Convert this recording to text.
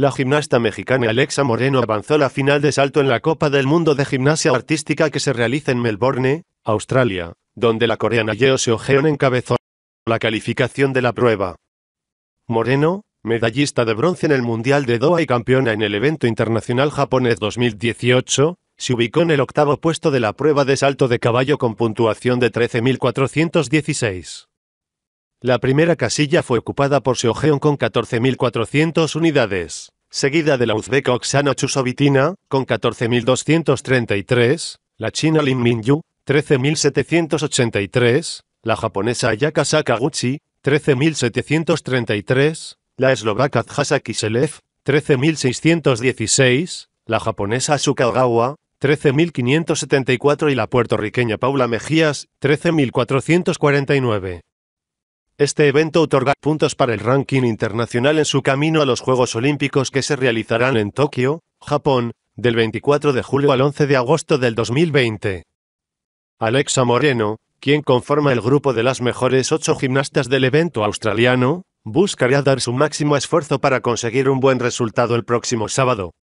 La gimnasta mexicana Alexa Moreno avanzó la final de salto en la Copa del Mundo de Gimnasia Artística que se realiza en Melbourne, Australia, donde la coreana Yeo Geon encabezó la calificación de la prueba. Moreno, medallista de bronce en el Mundial de Doha y campeona en el evento internacional japonés 2018, se ubicó en el octavo puesto de la prueba de salto de caballo con puntuación de 13.416. La primera casilla fue ocupada por Seogeon con 14.400 unidades, seguida de la uzbeka Oksana Chusovitina, con 14.233, la china Lin Minyu, 13.783, la japonesa Ayaka Sakaguchi, 13.733, la eslovaca Tjasa Kiselev, 13.616, la japonesa Asuka 13.574 y la puertorriqueña Paula Mejías, 13.449. Este evento otorga puntos para el ranking internacional en su camino a los Juegos Olímpicos que se realizarán en Tokio, Japón, del 24 de julio al 11 de agosto del 2020. Alexa Moreno, quien conforma el grupo de las mejores ocho gimnastas del evento australiano, buscará dar su máximo esfuerzo para conseguir un buen resultado el próximo sábado.